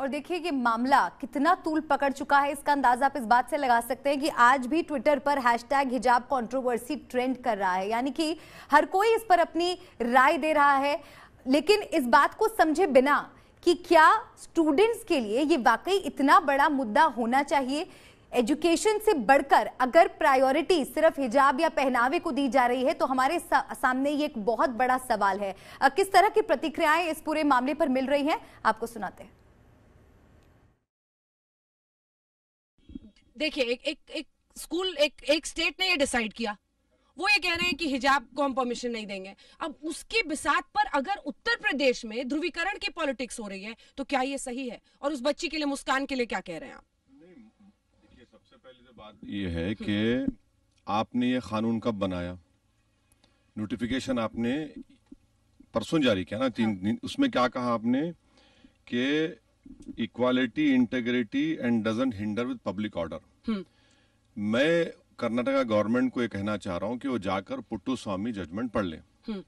और देखिए ये मामला कितना तूल पकड़ चुका है इसका अंदाजा आप इस बात से लगा सकते हैं कि आज भी ट्विटर पर हैशटैग हिजाब कंट्रोवर्सी ट्रेंड कर रहा है यानी कि हर कोई इस पर अपनी राय दे रहा है लेकिन इस बात को समझे बिना कि क्या स्टूडेंट्स के लिए ये वाकई इतना बड़ा मुद्दा होना चाहिए एजुकेशन से बढ़कर अगर प्रायोरिटी सिर्फ हिजाब या पहनावे को दी जा रही है तो हमारे सा, सामने ये एक बहुत बड़ा सवाल है किस तरह की प्रतिक्रियाएं इस पूरे मामले पर मिल रही हैं आपको सुनाते हैं देखिए एक एक एक स्कूल एक एक स्टेट ने ये डिसाइड किया वो ये कह रहे हैं कि हिजाब को हम परमिशन नहीं देंगे अब उसके बिसात पर अगर उत्तर प्रदेश में ध्रुवीकरण की पॉलिटिक्स हो रही है तो क्या ये सही है और उस बच्ची के लिए मुस्कान के लिए क्या कह रहे हैं आप देखिए सबसे पहले तो बात ये है कि आपने ये कानून कब बनाया नोटिफिकेशन आपने परसों जारी किया ना तीन हाँ। दिन उसमें क्या कहा आपने कि equality integrity and doesn't hinder with public order मैं कर्नाटका गवर्नमेंट को यह कहना चाह रहा हूं कि वो जाकर पुट्टू स्वामी जजमेंट पढ़ लें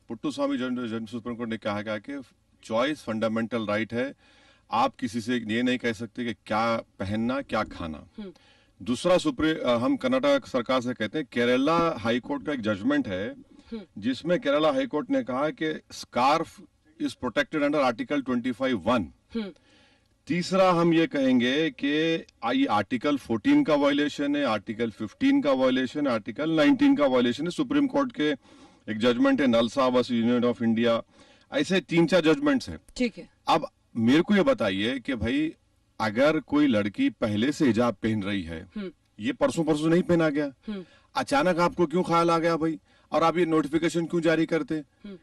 Puttaswamy judgment Supreme Court ने कहा गया कि चॉइस फंडामेंटल राइट है आप किसी से ये नहीं कह सकते कि क्या पहनना क्या खाना hmm. दूसरा सुप्रीम हम कर्नाटक सरकार से कहते हैं केरला हाईकोर्ट का एक जजमेंट है hmm. जिसमें केरला हाईकोर्ट ने कहा कि scarf is protected under article twenty five one तीसरा हम ये कहेंगे कि आई आर्टिकल 14 का वायलेशन है आर्टिकल 15 का वायलेशन है आर्टिकल 19 का वायलेशन है सुप्रीम कोर्ट के एक जजमेंट है NALSA versus Union of India ऐसे तीन चार जजमेंट्स हैं ठीक है अब मेरे को ये बताइए कि भाई अगर कोई लड़की पहले से हिजाब पहन रही है हम्म। ये परसों परसों नहीं पहना गया हम्म। अचानक आपको क्यों ख्याल आ गया भाई और आप ये नोटिफिकेशन क्यों जारी करते हम्म।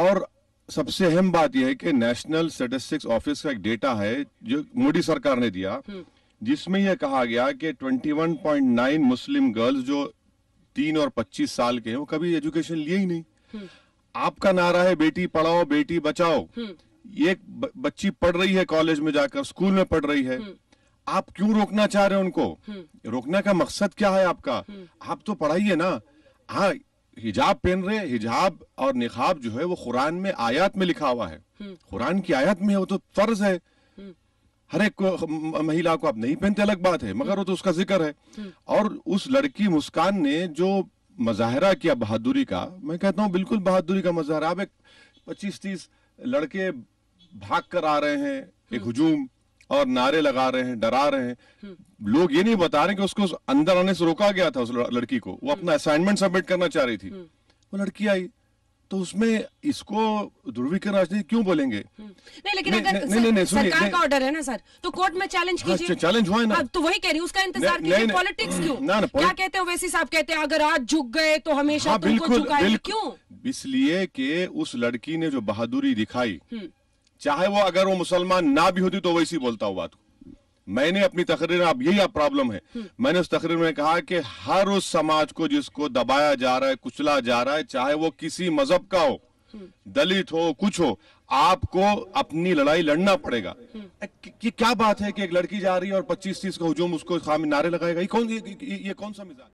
और सबसे अहम बात यह है कि नेशनल स्टेटिस्टिक्स ऑफिस का एक डेटा है जो मोदी सरकार ने दिया हम्म। जिसमें यह कहा गया कि 21.9 मुस्लिम गर्ल्स जो तीन और 25 साल के हैं वो कभी एजुकेशन लिए ही नहीं हम्म। आपका नारा है बेटी पढ़ाओ बेटी बचाओ ये हम्म। बच्ची पढ़ रही है कॉलेज में जाकर स्कूल में पढ़ रही है आप क्यों रोकना चाह रहे हैं उनको रोकने का मकसद क्या है आपका आप तो पढ़ाइए ना हाँ हिजाब पहन रहे हिजाब और निखाब जो है वो कुरान में आयात में लिखा हुआ है हम्म। कुरान की आयत में है वो तो फर्ज है हम्म। हर एक महिला को आप नहीं पहनते अलग बात है मगर वो तो उसका जिक्र है हम्म। और उस लड़की मुस्कान ने जो मजाहरा किया बहादुरी का मैं कहता हूँ बिल्कुल बहादुरी का मजाहरा आप एक पच्चीस तीस लड़के भाग कर आ रहे हैं एक हजूम और नारे लगा रहे हैं डरा रहे हैं लोग ये नहीं बता रहे कि उसको अंदर आने से रोका गया था उस लड़की को वो अपना असाइनमेंट सबमिट करना चाह रही थी वो लड़की आई तो उसमें इसको ध्रुवीकरण राजनीति क्यों बोलेंगे नहीं लेकिन अगर सर, सरकार का ऑर्डर है ना सर तो कोर्ट में चैलेंज हाँ, कीजिए चैलेंज हुआ ना तो वही कह रही उसका इंतजार कीजिए पॉलिटिक्स क्यों ना, क्या कहते हैं साहब कहते हैं अगर आज झुक गए तो हमेशा हाँ, क्यों इसलिए कि उस लड़की ने जो बहादुरी दिखाई हम्म। चाहे वो अगर वो मुसलमान ना भी होती तो वैसी बोलता हुआ तो मैंने अपनी तकरीर अब यही अब प्रॉब्लम है हम्म। मैंने उस तकरीर में कहा कि हर उस समाज को जिसको दबाया जा रहा है कुचला जा रहा है चाहे वो किसी मजहब का हो हम्म। दलित हो कुछ हो आपको अपनी लड़ाई लड़ना पड़ेगा हम्म। कि क्या बात है कि एक लड़की जा रही है और 25 तीस का हजूम उसको नारे लगाएगा ये कौन ये, ये, ये कौन सा मिजाज